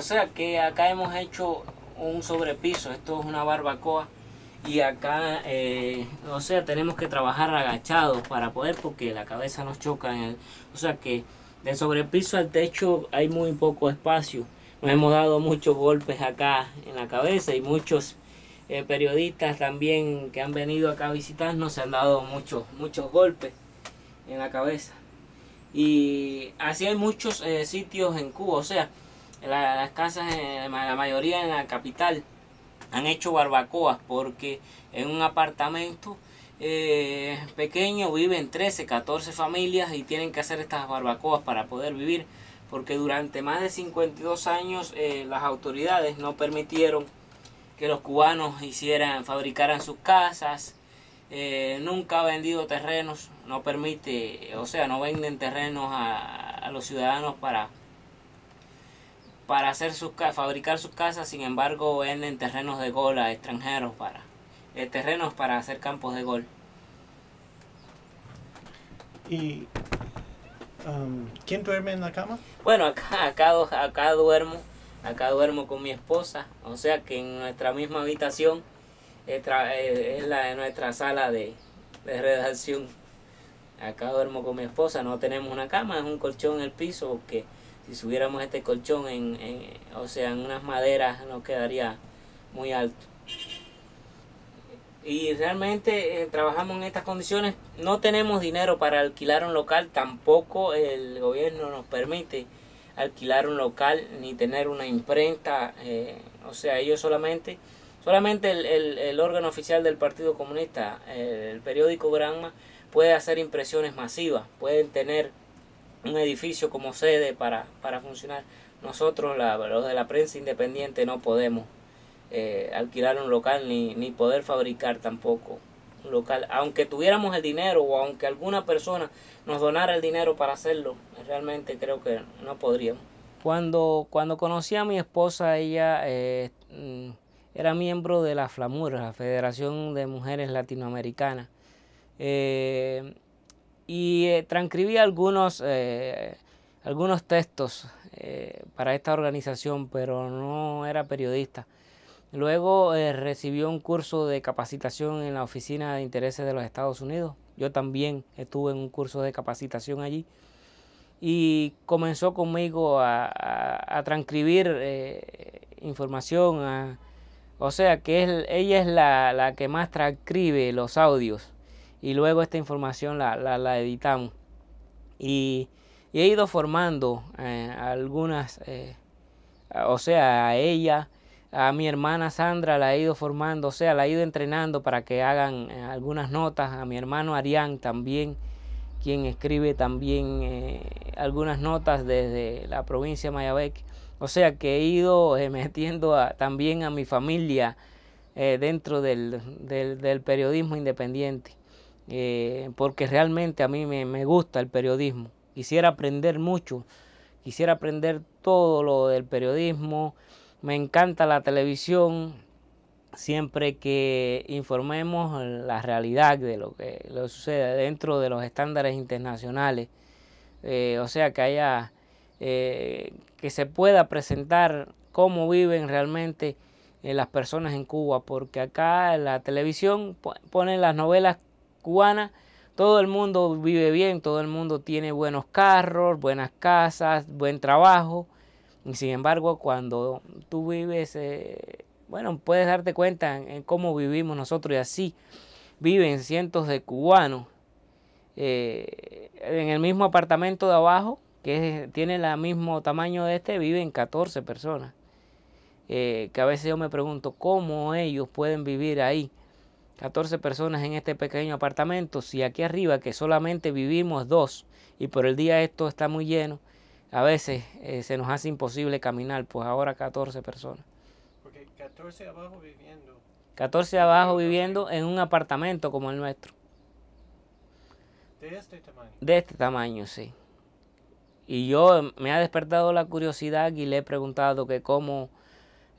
O sea que acá hemos hecho un sobrepiso, esto es una barbacoa y acá, eh, o sea, tenemos que trabajar agachados para poder porque la cabeza nos choca. o sea que del sobrepiso al techo hay muy poco espacio. Nos hemos dado muchos golpes acá en la cabeza y muchos eh, periodistas también que han venido acá a visitarnos se han dado muchos, muchos golpes en la cabeza. Y así hay muchos eh, sitios en Cuba, o sea, las casas, eh, la mayoría en la capital, han hecho barbacoas porque en un apartamento eh, pequeño viven 13, 14 familias y tienen que hacer estas barbacoas para poder vivir porque durante más de 52 años eh, las autoridades no permitieron que los cubanos hicieran, fabricaran sus casas, nunca ha vendido terrenos, no permite, o sea, no venden terrenos a los ciudadanos para para hacer sus, fabricar sus casas, sin embargo venden terrenos de gol a extranjeros para eh, terrenos para hacer campos de gol. ¿Y um, quién duerme en la cama? Bueno, acá, acá, duermo, acá duermo con mi esposa, o sea que en nuestra misma habitación eh, eh, es, la de nuestra sala de, redacción. Acá duermo con mi esposa, no tenemos una cama, es un colchón en el piso que si subiéramos este colchón en, o sea, en unas maderas nos quedaría muy alto. Y realmente eh, trabajamos en estas condiciones, no tenemos dinero para alquilar un local, tampoco el gobierno nos permite alquilar un local ni tener una imprenta, eh, o sea, ellos solamente, solamente el, órgano oficial del Partido Comunista, el, el periódico Granma, puede hacer impresiones masivas, pueden tener un edificio como sede para, para funcionar. Nosotros, la, los de la prensa independiente, no podemos eh, alquilar un local ni, poder fabricar tampoco un local. Aunque tuviéramos el dinero o aunque alguna persona nos donara el dinero para hacerlo, realmente creo que no podríamos. Cuando, cuando conocí a mi esposa, ella eh, mm, era miembro de la FLAMUR, la Federación de Mujeres Latinoamericanas. Eh, y eh, transcribí algunos, eh, algunos textos eh, para esta organización, pero no era periodista. Luego recibió un curso de capacitación en la Oficina de Intereses de los Estados Unidos. Yo también estuve en un curso de capacitación allí. Y comenzó conmigo a, transcribir información. o sea que ella es la que más transcribe los audios y luego esta información la, la, editamos. Y, he ido formando eh, algunas, eh, o sea, a ella, a mi hermana Sandra la he ido formando, o sea, la he ido entrenando para que hagan eh, algunas notas, a mi hermano Arián también, quien escribe también algunas notas desde la provincia de Mayabeque. O sea que he ido metiendo también a mi familia dentro del periodismo independiente. Eh, porque realmente a mí me, gusta el periodismo. Quisiera aprender mucho, quisiera aprender todo lo del periodismo, me encanta la televisión, siempre que informemos la realidad de lo que sucede dentro de los estándares internacionales, eh, o sea que haya, eh, que se pueda presentar cómo viven realmente las personas en Cuba, porque acá la televisión ponen las novelas cubana, todo el mundo vive bien, todo el mundo tiene buenos carros, buenas casas, buen trabajo. Y sin embargo, cuando tú vives, eh, bueno, puedes darte cuenta en, cómo vivimos nosotros y así viven cientos de cubanos eh, en el mismo apartamento de abajo, que tiene el mismo tamaño de este, viven 14 personas. Eh, que a veces yo me pregunto cómo ellos pueden vivir ahí 14 personas en este pequeño apartamento, si aquí arriba que solamente vivimos dos y por el día esto está muy lleno, a veces eh, se nos hace imposible caminar, pues ahora 14 personas. Porque 14 abajo viviendo. 14 abajo viviendo en un apartamento como el nuestro. De este tamaño. De este tamaño, sí. Y yo me ha despertado la curiosidad y le he preguntado que cómo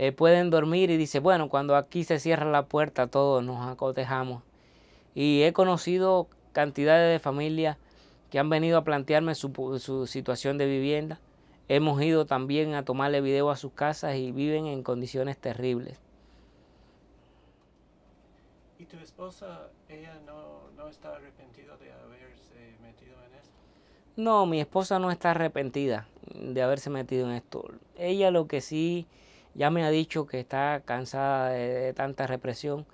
eh, pueden dormir y dice, bueno, cuando aquí se cierra la puerta todos nos acotejamos. Y he conocido cantidades de familias que han venido a plantearme su, situación de vivienda. Hemos ido también a tomarle video a sus casas y viven en condiciones terribles. ¿Y tu esposa, ella no, no está arrepentida de haberse metido en esto? No, mi esposa no está arrepentida de haberse metido en esto. Ella lo que sí ya me ha dicho que está cansada de, tanta represión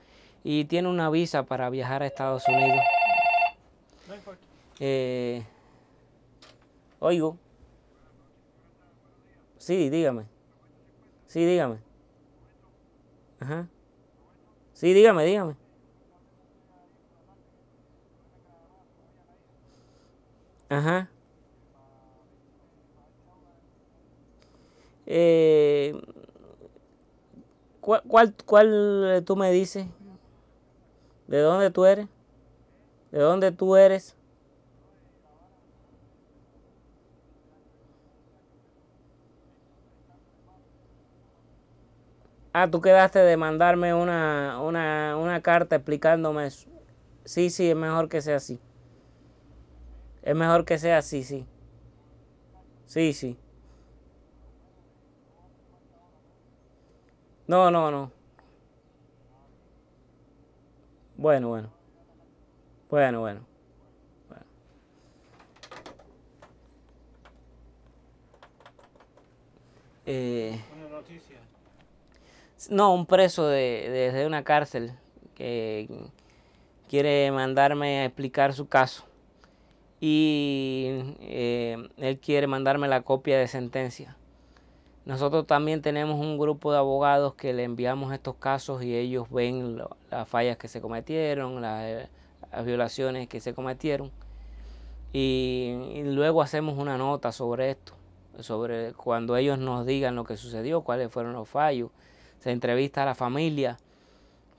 y tiene una visa para viajar a Estados Unidos. Eh, oigo. Sí, dígame. Sí, dígame. Ajá. Sí, dígame, dígame. Ajá. Eh, ¿Cuál, cuál, eh, tú me dices? ¿De dónde tú eres? ¿De dónde tú eres? Ah, tú quedaste de mandarme una, una, una carta explicándome eso. Sí, sí, es mejor que sea así. Es mejor que sea así, sí. Sí, sí. No, no, no. Bueno, bueno. Bueno, bueno. Eh, No, un preso de, una cárcel que quiere mandarme a explicar su caso. Y eh, él quiere mandarme la copia de sentencia. Nosotros también tenemos un grupo de abogados que le enviamos estos casos y ellos ven las fallas que se cometieron, las, eh, violaciones que se cometieron. Y, luego hacemos una nota sobre esto, sobre cuando ellos nos digan lo que sucedió, cuáles fueron los fallos. Se entrevista a la familia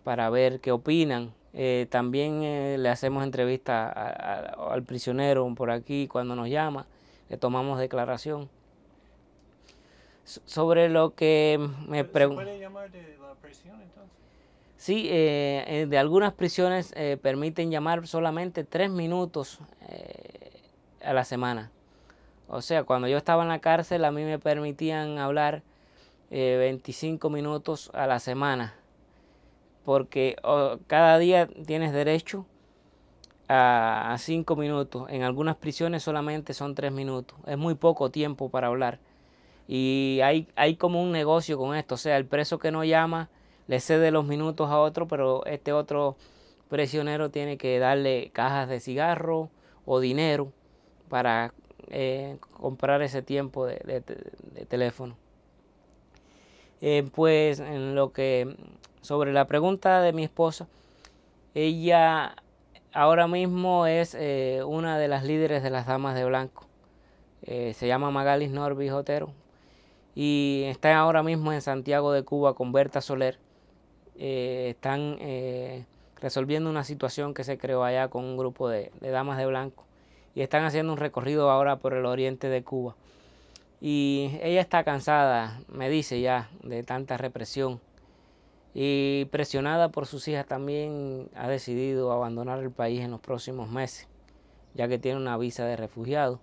para ver qué opinan. Eh, también eh, le hacemos entrevista al prisionero por aquí cuando nos llama, le tomamos declaración sobre lo que me preguntan. puede llamar de la prisión entonces? Sí, eh, eh, de algunas prisiones eh, permiten llamar solamente tres minutos a la semana. O sea, cuando yo estaba en la cárcel a mí me permitían hablar 25 minutos a la semana, porque cada día tienes derecho a cinco minutos. En algunas prisiones solamente son tres minutos. Es muy poco tiempo para hablar. Y hay, hay como un negocio con esto, o sea, el preso que no llama le cede los minutos a otro, pero este otro prisionero tiene que darle cajas de cigarro o dinero para eh, comprar ese tiempo de, teléfono. Eh, pues en lo que sobre la pregunta de mi esposa, ella ahora mismo es eh, una de las líderes de las damas de blanco. se llama Magalis Norby Jotero, y está ahora mismo en Santiago de Cuba con Berta Soler. Eh, están eh, resolviendo una situación que se creó allá con un grupo de, de, damas de blanco y están haciendo un recorrido ahora por el oriente de Cuba. Y ella está cansada, me dice ya, de tanta represión y presionada por sus hijas también ha decidido abandonar el país en los próximos meses, ya que tiene una visa de refugiado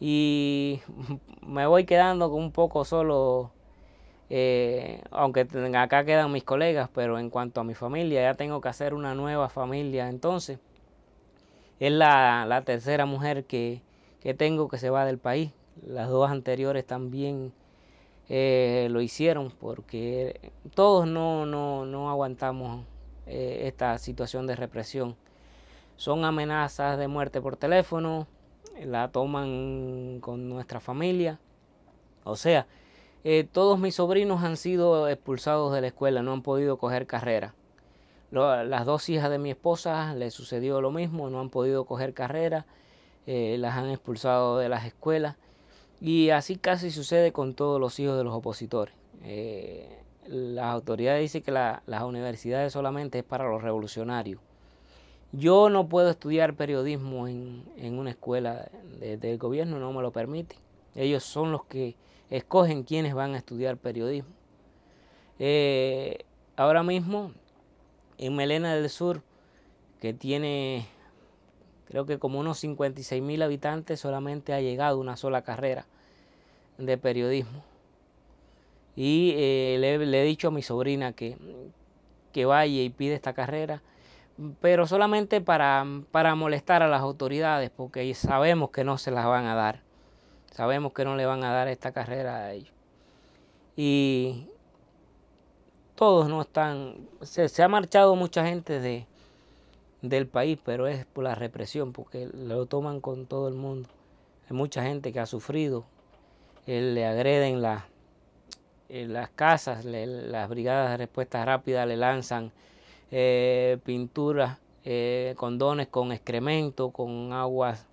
y me voy quedando un poco solo, eh, aunque acá quedan mis colegas, pero en cuanto a mi familia, ya tengo que hacer una nueva familia. Entonces, es la, tercera mujer que, tengo que se va del país. Las dos anteriores también eh, lo hicieron porque todos no, aguantamos eh, esta situación de represión. Son amenazas de muerte por teléfono, la toman con nuestra familia. O sea, eh, todos mis sobrinos han sido expulsados de la escuela, no han podido coger carrera. las dos hijas de mi esposa les sucedió lo mismo, no han podido coger carrera, eh, las han expulsado de las escuelas. Y así casi sucede con todos los hijos de los opositores. Eh, las autoridades dicen que las universidades solamente es para los revolucionarios. Yo no puedo estudiar periodismo en, una escuela del gobierno, no me lo permiten. Ellos son los que escogen quienes van a estudiar periodismo. Eh, ahora mismo, en Melena del Sur, que tiene creo que como unos 56 mil habitantes, solamente ha llegado una sola carrera de periodismo. Y eh, le, he dicho a mi sobrina que, que vaya y pide esta carrera pero solamente para, molestar a las autoridades, porque sabemos que no se las van a dar. Sabemos que no le van a dar esta carrera a ellos. Y todos no están, se, ha marchado mucha gente del país, pero es por la represión, porque lo toman con todo el mundo. Hay mucha gente que ha sufrido, eh, le agreden eh, las casas, las brigadas de respuesta rápida le lanzan eh, pinturas, eh, condones con excremento, con aguas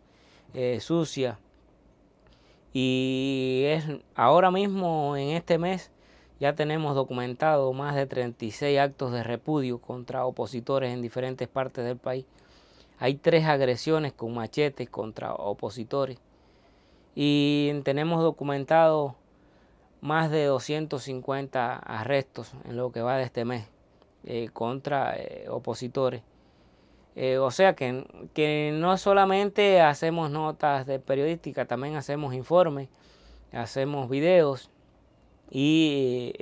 eh, sucias. Y es ahora mismo en este mes ya tenemos documentado más de 36 actos de repudio contra opositores en diferentes partes del país. Hay tres agresiones con machetes contra opositores. Y tenemos documentado más de 250 arrestos en lo que va de este mes. Eh, contra eh, opositores. Eh, o sea que, que, no solamente hacemos notas de periodística, también hacemos informes, hacemos videos y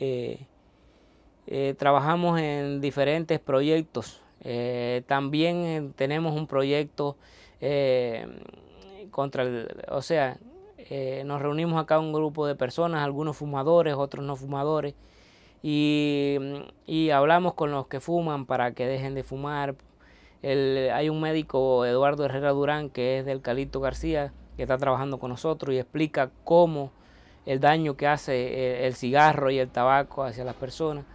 trabajamos en diferentes proyectos. también tenemos un proyecto contra el, o sea, nos reunimos acá un grupo de personas, algunos fumadores, otros no fumadores, y, y hablamos con los que fuman para que dejen de fumar. hay un médico, Eduardo Herrera Durán, que es del Calito García, que está trabajando con nosotros y explica cómo el daño que hace eh, el, cigarro y el tabaco hacia las personas.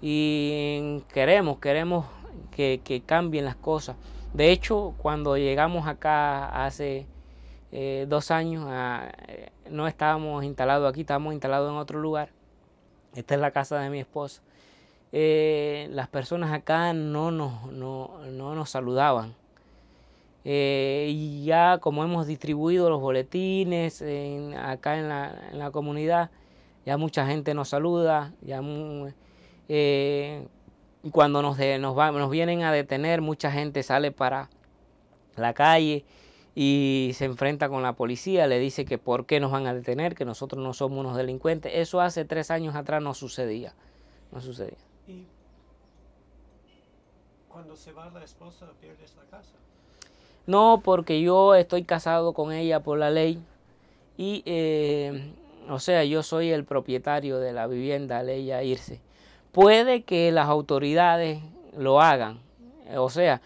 Y queremos, queremos que, cambien las cosas. De hecho, cuando llegamos acá hace eh, dos años, ah, eh, no estábamos instalados aquí, estábamos instalados en otro lugar. Esta es la casa de mi esposa. Eh, las personas acá no nos, no, nos saludaban. Eh, y ya como hemos distribuido los boletines acá en la, comunidad, ya mucha gente nos saluda, ya eh, cuando nos, nos, nos vienen a detener, mucha gente sale para la calle y se enfrenta con la policía, le dice que por qué nos van a detener, que nosotros no somos unos delincuentes. Eso hace tres años atrás no sucedía, no sucedía. ¿Y cuando se va la esposa pierde la casa? No, porque yo estoy casado con ella por la ley y, eh, o sea, yo soy el propietario de la vivienda ley a irse. Puede que las autoridades lo hagan, o sea,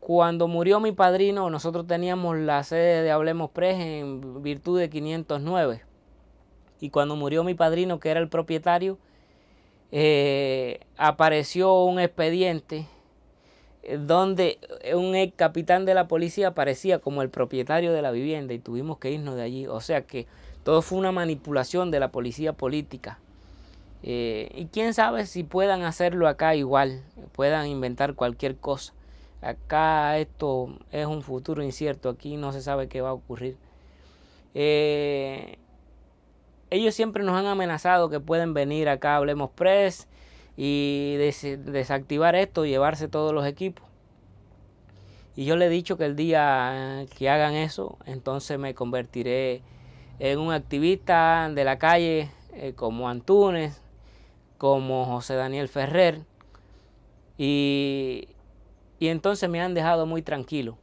cuando murió mi padrino, nosotros teníamos la sede de Hablemos Pres en virtud de 509. Y cuando murió mi padrino, que era el propietario, eh, apareció un expediente eh, donde un ex capitán de la policía aparecía como el propietario de la vivienda y tuvimos que irnos de allí. O sea que todo fue una manipulación de la policía política. Eh, y quién sabe si puedan hacerlo acá igual, puedan inventar cualquier cosa. Acá esto es un futuro incierto, aquí no se sabe qué va a ocurrir. Eh, ellos siempre nos han amenazado que pueden venir acá, hablemos press, y desactivar esto, llevarse todos los equipos. Y yo le he dicho que el día que hagan eso, entonces me convertiré en un activista de la calle eh, como Antunes, como José Daniel Ferrer, y, y entonces me han dejado muy tranquilo.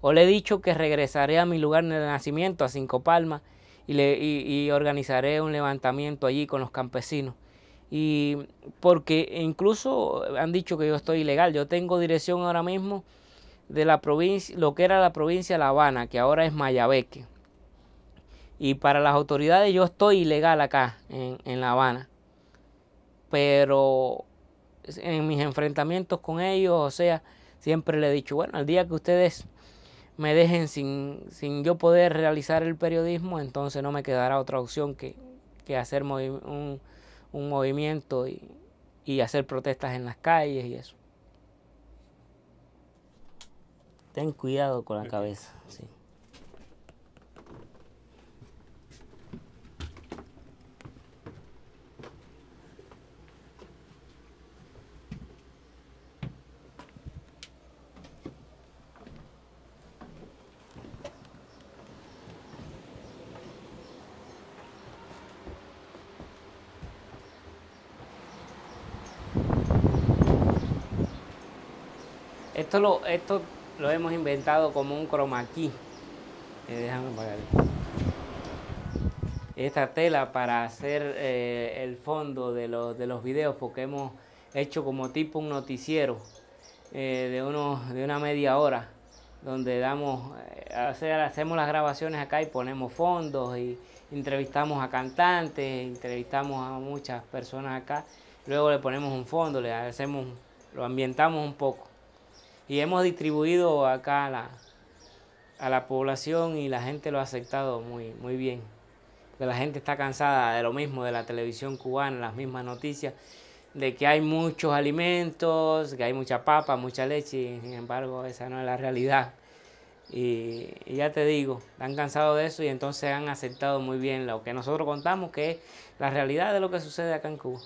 O le he dicho que regresaré a mi lugar de nacimiento, a Cinco Palmas, y, le, organizaré un levantamiento allí con los campesinos. Y porque incluso han dicho que yo estoy ilegal. Yo tengo dirección ahora mismo de la provincia, lo que era la provincia de La Habana, que ahora es Mayabeque. Y para las autoridades yo estoy ilegal acá en La Habana pero en mis enfrentamientos con ellos, o sea, siempre le he dicho, bueno, al día que ustedes me dejen sin, sin yo poder realizar el periodismo, entonces no me quedará otra opción que, hacer un, movimiento y, y hacer protestas en las calles y eso. Ten cuidado con la cabeza, sí. Esto lo, esto lo hemos inventado como un cromaquí. Eh, esta tela para hacer eh, el fondo de los, de videos porque hemos hecho como tipo un noticiero eh, de, de una media hora donde damos, hacemos las grabaciones acá y ponemos fondos y entrevistamos a cantantes, entrevistamos a muchas personas acá, luego le ponemos un fondo, le hacemos, lo ambientamos un poco y hemos distribuido acá a la, a la población y la gente lo ha aceptado muy, muy bien. la gente está cansada de lo mismo, de la televisión cubana, las mismas noticias, de que hay muchos alimentos, que hay mucha papa, mucha leche, sin embargo esa no es la realidad. Y, y ya te digo, están cansados de eso y entonces han aceptado muy bien lo que nosotros contamos, que es la realidad de lo que sucede acá en Cuba.